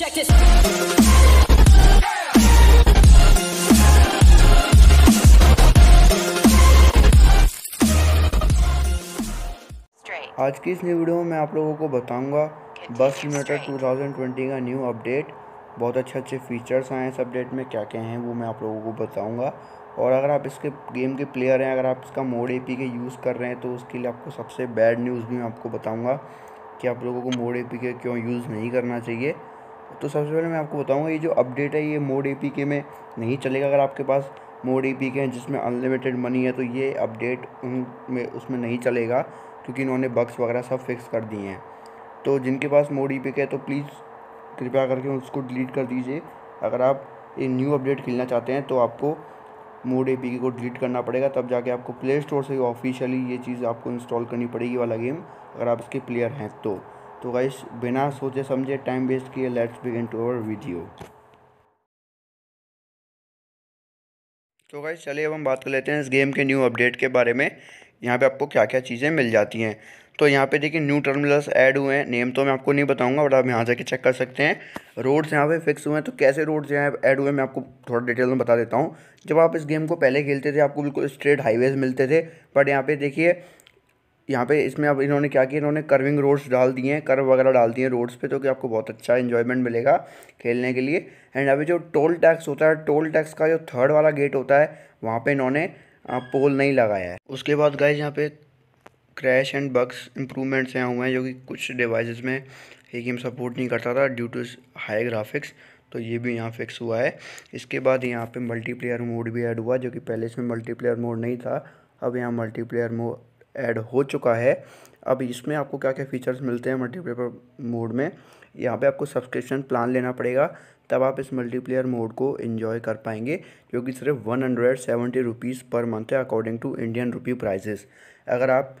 Check this. आज की इस न्यू वीडियो में मैं आप लोगों को बताऊंगा बस सिमुलेटर 2020 का न्यू अपडेट बहुत अच्छे अच्छे फीचर्स आए हैं इस अपडेट में क्या क्या हैं वो मैं आप लोगों को बताऊंगा और अगर आप इसके गेम के प्लेयर हैं अगर आप इसका मोड एपी के यूज़ कर रहे हैं तो उसके लिए आपको सबसे बैड न्यूज़ भी मैं आपको बताऊंगा कि आप लोगों को मोड ए के क्यों यूज़ नहीं करना चाहिए तो सबसे पहले मैं आपको बताऊंगा ये जो अपडेट है ये मोड ए में नहीं चलेगा अगर आपके पास मोड ए के हैं जिसमें अनलिमिटेड मनी है तो ये अपडेट उन में उसमें नहीं चलेगा क्योंकि इन्होंने बक्स वगैरह सब फिक्स कर दिए हैं तो जिनके पास मोड ई के है तो प्लीज़ कृपया करके उसको डिलीट कर दीजिए अगर आप ये न्यू अपडेट खेलना चाहते हैं तो आपको मोड ए को डिलीट करना पड़ेगा तब जाके आपको प्ले स्टोर से ऑफिशियली ये चीज़ आपको इंस्टॉल करनी पड़ेगी वाला गेम अगर आप इसके प्लेयर हैं तो तो गाइस बिना सोचे समझे टाइम वेस्ट किए let's begin to our video तो गाइस चलिए अब हम बात कर लेते हैं इस गेम के न्यू अपडेट के बारे में यहाँ पे आपको क्या क्या चीज़ें मिल जाती हैं तो यहाँ पे देखिए न्यू टर्मिनल्स ऐड हुए हैं नेम तो मैं आपको नहीं बताऊंगा बट आप यहाँ जाके चेक कर सकते हैं रोड्स यहाँ पे फिक्स हुए हैं तो कैसे रोड्स यहाँ ऐड हुए मैं आपको थोड़ा डिटेल में बता देता हूँ जब आप इस गेम को पहले खेलते थे आपको बिल्कुल स्ट्रेट हाईवेज मिलते थे बट यहाँ पे देखिए यहाँ पे इसमें अब इन्होंने क्या किया इन्होंने कर्विंग रोड्स डाल दिए हैं कर्व वगैरह डाल दिए हैं रोड्स पे तो कि आपको बहुत अच्छा इन्जॉयमेंट मिलेगा खेलने के लिए एंड अभी जो टोल टैक्स होता है टोल टैक्स का जो थर्ड वाला गेट होता है वहाँ पे इन्होंने पोल नहीं लगाया है उसके बाद गए यहाँ पे क्रैश एंड बग्स इंप्रूवमेंट्स यहाँ हुए हैं जो कि कुछ डिवाइस में एक गेम सपोर्ट नहीं करता था ड्यू टू हाई ग्राफिक्स तो ये भी यहाँ फिक्स हुआ है इसके बाद यहाँ पर मल्टीप्लेयर मोड भी एड हुआ जो कि पहले इसमें मल्टीप्लेयर मोड नहीं था अब यहाँ मल्टीप्लेयर मोड ऐड हो चुका है अब इसमें आपको क्या क्या फ़ीचर्स मिलते हैं मल्टीप्लेयर मोड में यहाँ पे आपको सब्सक्रिप्शन प्लान लेना पड़ेगा तब आप इस मल्टीप्लेयर मोड को इन्जॉय कर पाएंगे जो कि सिर्फ one hundred seventy rupees per month है according to Indian rupee prices अगर आप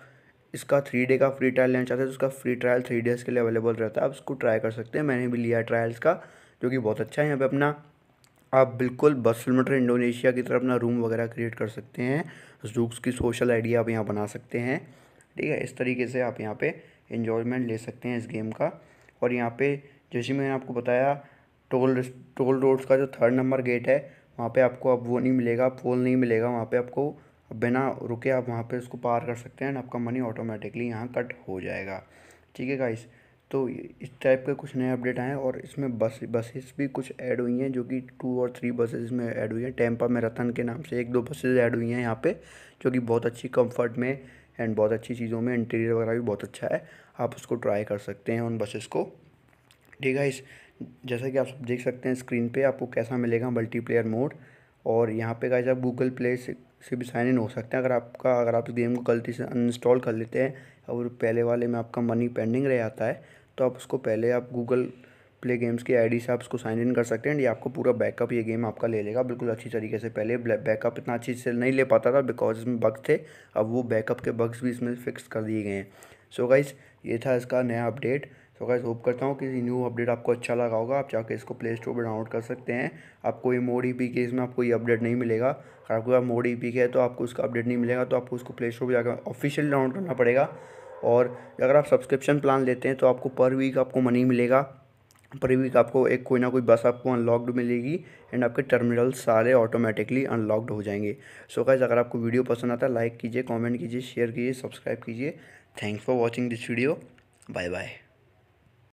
इसका थ्री डे का फ्री ट्रायल लेना चाहते हैं तो उसका फ्री ट्रायल थ्री डेज़ के लिए अवेलेबल रहता है आप उसको ट्राई कर सकते हैं मैंने भी लिया ट्रायल्स का जो कि बहुत अच्छा है यहाँ पर अपना आप बिल्कुल बस किलोमीटर इंडोनेशिया की तरफ अपना रूम वगैरह क्रिएट कर सकते हैं जूक्स की सोशल आइडिया आप यहाँ बना सकते हैं ठीक है इस तरीके से आप यहाँ पे इन्जॉयमेंट ले सकते हैं इस गेम का और यहाँ पे जैसे मैंने आपको बताया टोल टोल रोड्स का जो थर्ड नंबर गेट है वहाँ पे आपको अब वो नहीं मिलेगा पोल नहीं मिलेगा वहाँ पे आपको बिना रुके आप वहाँ पे उसको पार कर सकते हैं आपका मनी ऑटोमेटिकली यहाँ कट हो जाएगा ठीक है गाइस तो इस टाइप का कुछ नया अपडेट आए हैं और इसमें बस बसेस भी कुछ ऐड हुई हैं जो कि टू और थ्री बसेस इसमें ऐड हुई हैं टेम्पा मैराथन के नाम से एक दो बसेस ऐड हुई हैं यहाँ पे जो कि बहुत अच्छी कंफर्ट में एंड बहुत अच्छी चीज़ों में इंटीरियर वगैरह भी बहुत अच्छा है आप उसको ट्राई कर सकते हैं उन बसेस को ठीक है इस जैसा कि आप सब देख सकते हैं स्क्रीन पर आपको कैसा मिलेगा मल्टीप्लेयर मोड और यहाँ पर का आप गूगल प्ले से से भी साइन इन हो सकते हैं अगर आपका अगर आप इस गेम को गलती से अनइंस्टॉल कर लेते हैं और पहले वाले में आपका मनी पेंडिंग रह जाता है तो आप उसको पहले आप गूगल प्ले गेम्स की आईडी से आप उसको साइन इन कर सकते हैं ये आपको पूरा बैकअप ये गेम आपका ले लेगा बिल्कुल अच्छी तरीके से पहले बैकअप इतना अच्छी से नहीं ले पाता था बिकॉज इसमें बग थे अब वो बैकअप के बग्स भी इसमें फिक्स कर दिए गए हैं सो गाइज ये था इसका नया अपडेट सो गाइज होप करता हूँ कि न्यू अपडेट आपको अच्छा लगा होगा आप जाके इसको प्ले स्टोर पर डाउनलोड कर सकते हैं आपको ये मोड ई e पी के इसमें आपको ये अपडेट नहीं मिलेगा अगर आपके पास mod E e P K है तो आपको उसका अपडेट नहीं मिलेगा तो आपको उसको प्ले स्टोर पर जाकर ऑफिशियल डाउनलोड करना पड़ेगा और अगर आप सब्सक्रिप्शन प्लान लेते हैं तो आपको पर वीक आपको मनी मिलेगा पर वीक आपको एक कोई ना कोई बस आपको अनलॉकड मिलेगी एंड आपके टर्मिनल सारे ऑटोमेटिकली अनलॉकड हो जाएंगे सो गाइज अगर आपको वीडियो पसंद आता है लाइक कीजिए कमेंट कीजिए शेयर कीजिए सब्सक्राइब कीजिए thanks for watching this video bye bye